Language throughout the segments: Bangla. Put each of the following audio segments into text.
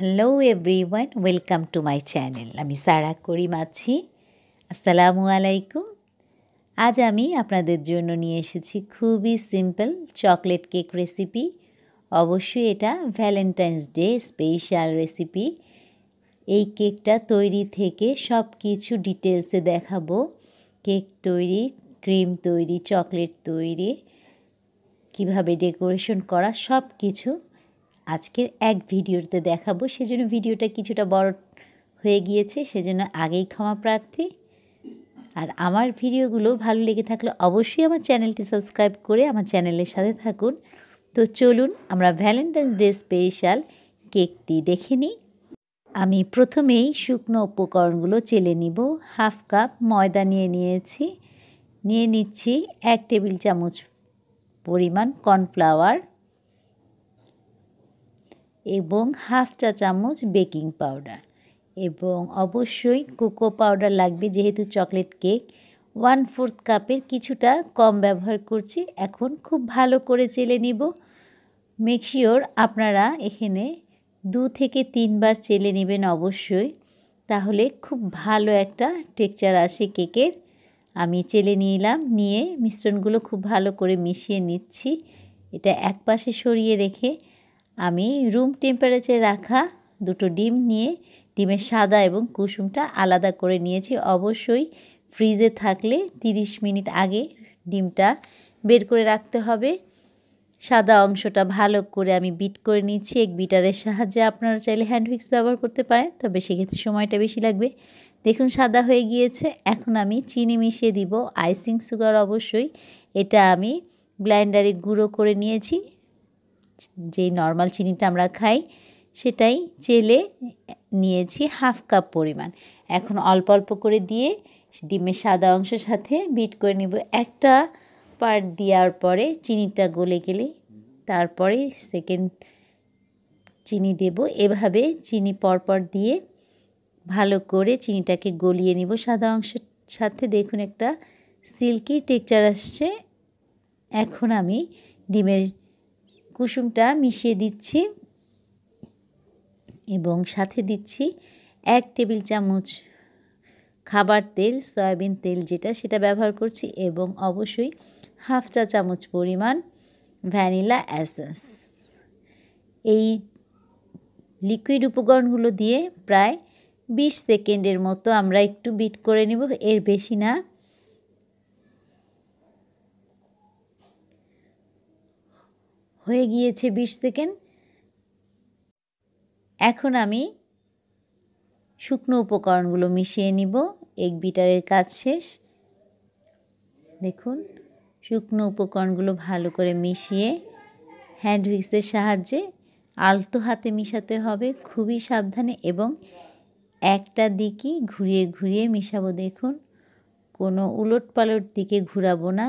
hello everyone welcome to my channel আমি সারা করিম আছি আসসালামু আলাইকুম আজ আমি আপনাদের জন্য নিয়ে এসেছি খুবই সিম্পল চকলেট কেক রেসিপি অবশ্যই এটা ভ্যালেন্টাইন্স ডে স্পেশাল রেসিপি এই কেকটা তৈরি থেকে সব কিছু ডিটেলসে দেখাবো কেক তৈরি ক্রিম তৈরি চকলেট তৈরি কিভাবে ডেকোরেশন করা সব কিছু আজকের এক ভিডিওতে দেখাবো সেজন্য ভিডিওটা কিছুটা বড় হয়ে গিয়েছে সেজন্য আগেই ক্ষমা প্রার্থী আর আমার ভিডিওগুলো ভালো লেগে থাকলে অবশ্যই আমার চ্যানেলটি সাবস্ক্রাইব করে আমার চ্যানেলের সাথে থাকুন তো চলুন আমরা ভ্যালেন্টাইন্স ডে স্পেশাল কেকটি দেখে নিই আমি প্রথমেই শুকনো উপকরণগুলো চেলে নিব হাফ কাপ ময়দা নিয়ে নিয়েছি নিয়ে নিচ্ছি এক টেবিল চামচ পরিমাণ কর্নফ্লাওয়ার এবং হাফ চা চামচ বেকিং পাউডার এবং অবশ্যই কোকো পাউডার লাগবে যেহেতু চকলেট কেক ওয়ান ফোর্থ কাপের কিছুটা কম ব্যবহার করছি এখন খুব ভালো করে চেলে নিব মেকশিওর আপনারা এখানে দু থেকে তিনবার চেলে নেবেন অবশ্যই তাহলে খুব ভালো একটা টেক্সচার আসে কেকের আমি চেলে নিলাম নিয়ে মিশ্রণগুলো খুব ভালো করে মিশিয়ে নিচ্ছি এটা এক পাশে সরিয়ে রেখে আমি রুম টেম্পারেচারে রাখা দুটো ডিম নিয়ে ডিমের সাদা এবং কুসুমটা আলাদা করে নিয়েছি অবশ্যই ফ্রিজে থাকলে 30 মিনিট আগে ডিমটা বের করে রাখতে হবে সাদা অংশটা ভালো করে আমি বিট করে নিচ্ছি এক বিটারের সাহায্যে আপনারা চাইলে হ্যান্ড মিক্স ব্যবহার করতে পারেন তবে সেক্ষেত্রে সময়টা বেশি লাগবে দেখুন সাদা হয়ে গিয়েছে এখন আমি চিনি মিশিয়ে দিব আইসিং সুগার অবশ্যই এটা আমি ব্লাইন্ডারে গুঁড়ো করে নিয়েছি যেই নর্মাল চিনিটা আমরা খাই সেটাই চেলে নিয়েছি হাফ কাপ পরিমাণ এখন অল্প অল্প করে দিয়ে ডিমের সাদা অংশের সাথে বিট করে নিব একটা পার্ট দেওয়ার পরে চিনিটা গলে গেলে তারপরে সেকেন্ড চিনি দেব এভাবে চিনি পরপর দিয়ে ভালো করে চিনিটাকে গলিয়ে নিব সাদা অংশের সাথে দেখুন একটা সিল্কি টেকচার আসছে এখন আমি ডিমের কুসুমটা মিশিয়ে দিচ্ছি এবং সাথে দিচ্ছি এক টেবিল চামচ খাবার তেল সয়াবিন তেল যেটা সেটা ব্যবহার করছি এবং অবশ্যই হাফ চা চামচ পরিমাণ ভ্যানিলা অ্যাসেন্স এই লিকুইড উপকরণগুলো দিয়ে প্রায় 20 সেকেন্ডের মতো আমরা একটু বিট করে নিব এর বেশি না হয়ে গিয়েছে বিশ সেকেন্ড এখন আমি শুকনো উপকরণগুলো মিশিয়ে নিব এক বিটারের কাজ শেষ দেখুন শুকনো উপকরণগুলো ভালো করে মিশিয়ে হ্যান্ড হুইক্সের সাহায্যে আলতো হাতে মিশাতে হবে খুবই সাবধানে এবং একটা দিকই ঘুরিয়ে ঘুরিয়ে মিশাবো দেখুন কোনো উলট পালট দিকে ঘুরাবো না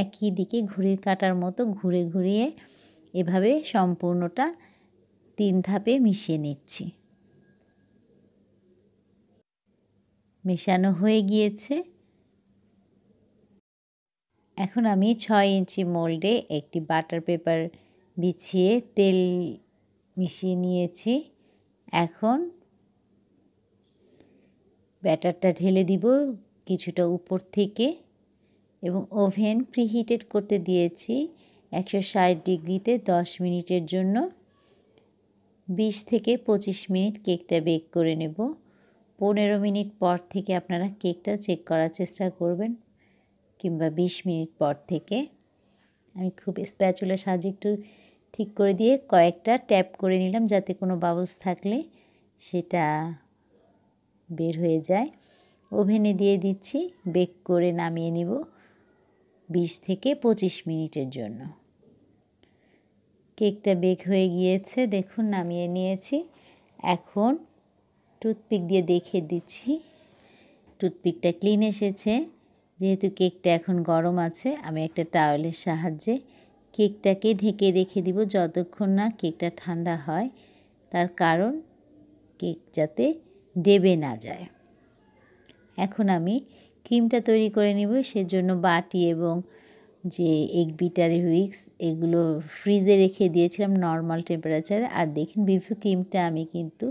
একই দিকে ঘুড়ির কাটার মতো ঘুরে ঘুরিয়ে এভাবে সম্পূর্ণটা তিন ধাপে মিশিয়ে নিচ্ছি মেশানো হয়ে গিয়েছে এখন আমি ছয় ইঞ্চি মোল্ডে একটি বাটার পেপার বিছিয়ে তেল মিশিয়ে নিয়েছি এখন ব্যাটারটা ঢেলে দিব কিছুটা উপর থেকে এবং ওভেন প্রিহিটেড করতে দিয়েছি একশো ষাট ডিগ্রিতে দশ মিনিটের জন্য বিশ থেকে পঁচিশ মিনিট কেকটা বেক করে নেব পনেরো মিনিট পর থেকে আপনারা কেকটা চেক করার চেষ্টা করবেন কিংবা বিশ মিনিট পর থেকে আমি খুব স্প্যাচুলা সাহায্যে একটু ঠিক করে দিয়ে কয়েকটা ট্যাপ করে নিলাম যাতে কোনো বাবলস থাকলে সেটা বের হয়ে যায় ওভেনে দিয়ে দিচ্ছি বেক করে নামিয়ে নিব বিশ থেকে পঁচিশ মিনিটের জন্য কেকটা বেক হয়ে গিয়েছে দেখুন নামিয়ে নিয়েছি এখন টুথপিক দিয়ে দেখে দিচ্ছি টুথপিকটা ক্লিন এসেছে যেহেতু কেকটা এখন গরম আছে আমি একটা টাওয়েলের সাহায্যে কেকটাকে ঢেকে রেখে দিব যতক্ষণ না কেকটা ঠান্ডা হয় তার কারণ কেক যাতে ডেবে না যায় এখন আমি ক্রিমটা তৈরি করে নিব সেজন্য বাটি এবং যে এগ বিটার হুইক্স এগুলো ফ্রিজে রেখে দিয়েছিলাম নর্মাল টেম্পারেচারে আর দেখেন বিফ ক্রিমটা আমি কিন্তু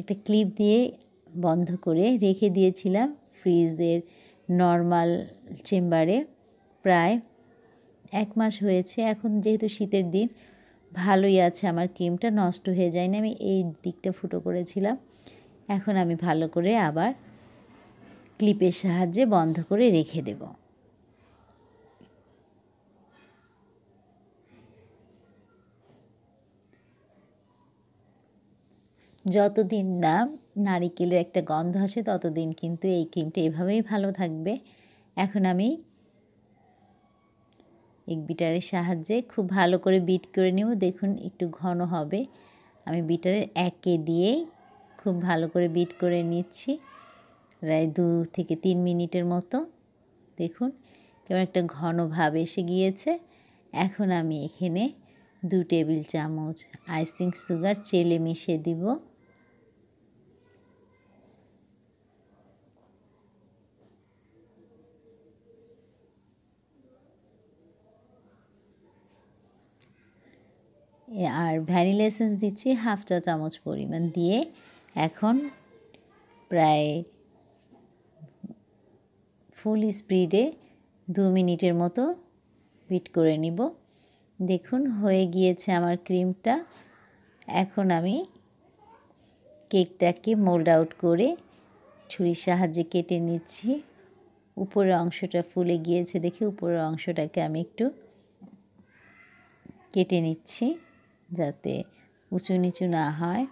একটা ক্লিপ দিয়ে বন্ধ করে রেখে দিয়েছিলাম ফ্রিজের নর্মাল চেম্বারে প্রায় এক মাস হয়েছে এখন যেহেতু শীতের দিন ভালোই আছে আমার ক্রিমটা নষ্ট হয়ে যায়নি আমি এই দিকটা ফুটো করেছিলাম এখন আমি ভালো করে আবার ক্লিপের সাহায্যে বন্ধ করে রেখে দেব যতদিন না নারিকেলের একটা গন্ধ আসে ততদিন কিন্তু এই ক্রিমটা এভাবেই ভালো থাকবে এখন আমি এক বিটারের সাহায্যে খুব ভালো করে বিট করে নেব দেখুন একটু ঘন হবে আমি বিটারের একে দিয়েই খুব ভালো করে বিট করে নিচ্ছি প্রায় দু থেকে তিন মিনিটের মতো দেখুন কেমন একটা ঘন ভাব এসে গিয়েছে এখন আমি এখানে দু টেবিল চামচ আইসিং সুগার চেলে মিশিয়ে দিব আর ভ্যানিলা এসেন্স দিচ্ছি হাফটা চামচ পরিমাণ দিয়ে এখন প্রায় ফুল স্পিডে দু মিনিটের মতো বিট করে নিব দেখুন হয়ে গিয়েছে আমার ক্রিমটা এখন আমি কেকটাকে মোল্ড আউট করে ছুরির সাহায্যে কেটে নিচ্ছি উপরের অংশটা ফুলে গিয়েছে দেখি উপরের অংশটাকে আমি একটু কেটে নিচ্ছি যাতে উঁচু নিচু না হয়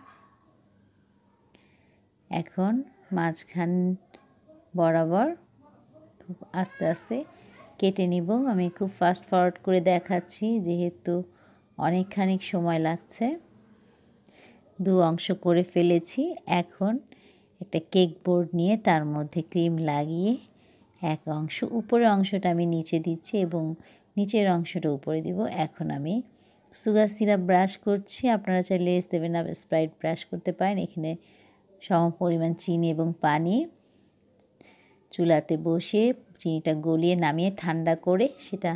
এখন মাঝখান বরাবর খুব আস্তে আস্তে কেটে নিব আমি খুব ফাস্ট ফরওয়ার্ড করে দেখাচ্ছি যেহেতু অনেকখানি সময় লাগছে দু অংশ করে ফেলেছি এখন একটা কেক বোর্ড নিয়ে তার মধ্যে ক্রিম লাগিয়ে এক অংশ উপরের অংশটা আমি নিচে দিচ্ছি এবং নিচের অংশটা উপরে দিব এখন আমি সুগার সিরাপ ব্রাশ করছি আপনারা চাইলে সেভেন আপ স্প্রাইট ব্রাশ করতে পারেন এখানে সম পরিমাণ চিনি এবং পানি চুলাতে বসিয়ে চিনিটা গলিয়ে নামিয়ে ঠান্ডা করে সেটা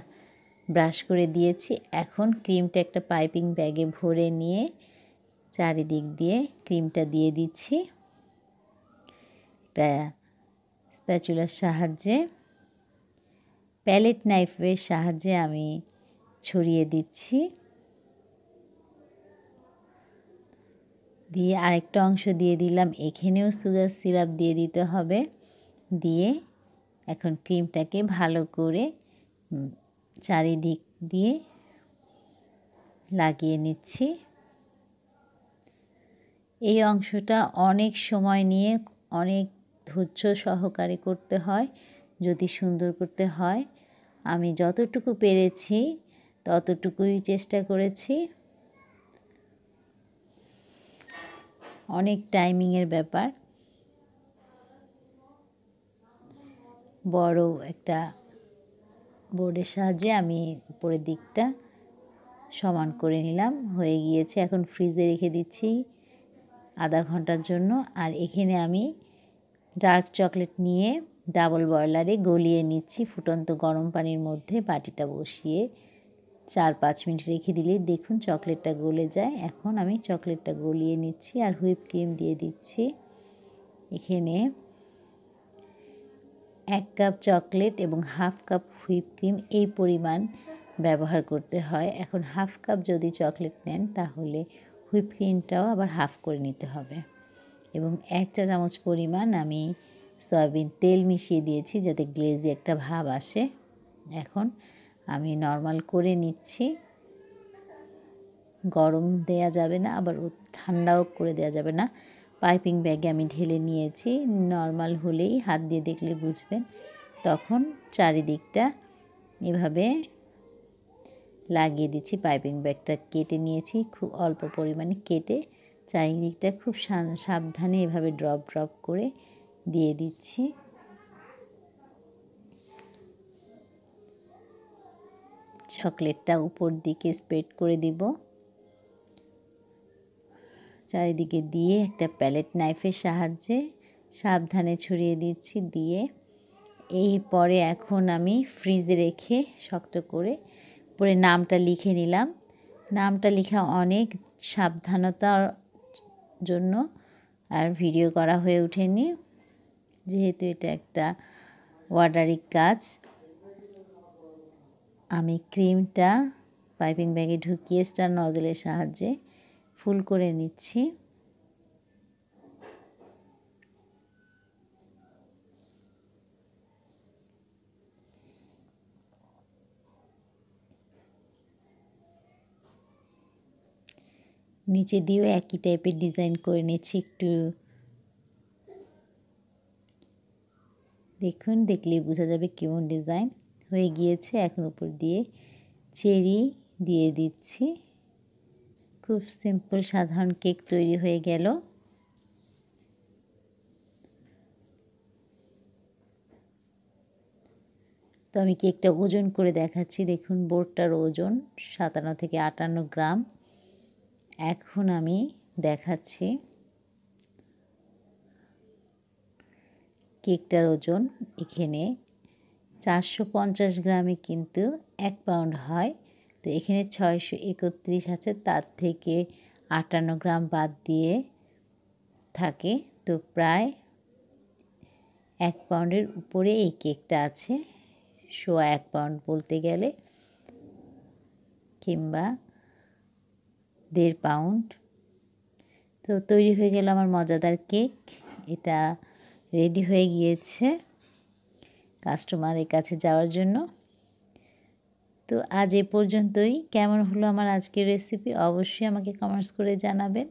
ব্রাশ করে দিয়েছি এখন ক্রিমটা একটা পাইপিং ব্যাগে ভরে নিয়ে চারিদিক দিয়ে ক্রিমটা দিয়ে দিচ্ছি একটা স্প্যাচুলার সাহায্যে প্যালেট নাইফের সাহায্যে আমি ছড়িয়ে দিচ্ছি দিয়ে আরেকটা অংশ দিয়ে দিলাম এখানেও সুগার সিরাপ দিয়ে দিতে হবে দিয়ে এখন ক্রিমটাকে ভালো করে চারিদিক দিয়ে লাগিয়ে নিচ্ছি এই অংশটা অনেক সময় নিয়ে অনেক ধৈর্য সহকারে করতে হয় যদি সুন্দর করতে হয় আমি যতটুকু পেরেছি ততটুকুই চেষ্টা করেছি অনেক টাইমিংয়ের ব্যাপার বড় একটা বোর্ডের সাহায্যে আমি উপরের দিকটা সমান করে নিলাম হয়ে গিয়েছে এখন ফ্রিজে রেখে দিচ্ছি আধা ঘন্টার জন্য আর এখানে আমি ডার্ক চকলেট নিয়ে ডাবল বয়লারে গলিয়ে নিচ্ছি ফুটন্ত গরম পানির মধ্যে বাটিটা বসিয়ে চার পাঁচ মিনিট রেখে দিলে দেখুন চকলেটটা গলে যায় এখন আমি চকলেটটা গলিয়ে নিচ্ছি আর হুইপ ক্রিম দিয়ে দিচ্ছি এখানে এক কাপ চকলেট এবং হাফ কাপ হুইপ ক্রিম এই পরিমাণ ব্যবহার করতে হয় এখন হাফ কাপ যদি চকলেট নেন তাহলে হুইপ ক্রিমটাও আবার হাফ করে নিতে হবে এবং এক চা চামচ পরিমাণ আমি সয়াবিন তেল মিশিয়ে দিয়েছি যাতে গ্লেজি একটা ভাব আসে এখন আমি নর্মাল করে নিচ্ছি গরম দেয়া যাবে না আবার ঠান্ডাও করে দেয়া যাবে না পাইপিং ব্যাগে আমি ঢেলে নিয়েছি নর্মাল হলেই হাত দিয়ে দেখলে বুঝবেন তখন চারিদিকটা এভাবে লাগিয়ে দিচ্ছি পাইপিং ব্যাগটা কেটে নিয়েছি খুব অল্প পরিমাণে কেটে চারিদিকটা খুব সাবধানে এভাবে ড্রপ ড্রপ করে দিয়ে দিচ্ছি চকলেটটা উপর দিকে স্প্রেড করে দিব চারিদিকে দিয়ে একটা প্যালেট নাইফের সাহায্যে সাবধানে ছড়িয়ে দিচ্ছি দিয়ে এই পরে এখন আমি ফ্রিজে রেখে শক্ত করে পরে নামটা লিখে নিলাম নামটা লেখা অনেক সাবধানতার জন্য আর ভিডিও করা হয়ে ওঠেনি যেহেতু এটা একটা ওয়ার্ডারি কাজ আমি ক্রিমটা পাইপিং ব্যাগে ঢুকিয়ে স্টার নজলের সাহায্যে ফুল করে নিচ্ছি নিচে দিয়েও একই টাইপের ডিজাইন করে নিচ্ছি একটু দেখুন দেখলেই বোঝা যাবে কেমন ডিজাইন হয়ে গিয়েছে এখন উপর দিয়ে চেরি দিয়ে দিচ্ছি খুব সিম্পল সাধারণ কেক তৈরি হয়ে গেল তো আমি কেকটা ওজন করে দেখাচ্ছি দেখুন বোর্ডটার ওজন সাতান্ন থেকে আটান্ন গ্রাম এখন আমি দেখাচ্ছি কেকটার ওজন এখানে চারশো পঞ্চাশ গ্রামে কিন্তু এক পাউন্ড হয় তো এখানে ছয়শো একত্রিশ আছে তার থেকে আটান্ন গ্রাম বাদ দিয়ে থাকে তো প্রায় এক পাউন্ডের উপরে এই কেকটা আছে সোয়া এক পাউন্ড বলতে গেলে কিংবা দেড় পাউন্ড তো তৈরি হয়ে গেল আমার মজাদার কেক এটা রেডি হয়ে গিয়েছে কাস্টমারের কাছে যাওয়ার জন্য তো আজ এ পর্যন্তই কেমন হলো আমার আজকের রেসিপি অবশ্যই আমাকে কমেন্টস করে জানাবেন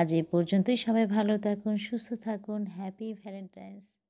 আজ এ পর্যন্তই সবাই ভালো থাকুন সুস্থ থাকুন হ্যাপি ভ্যালেন্টাইন্স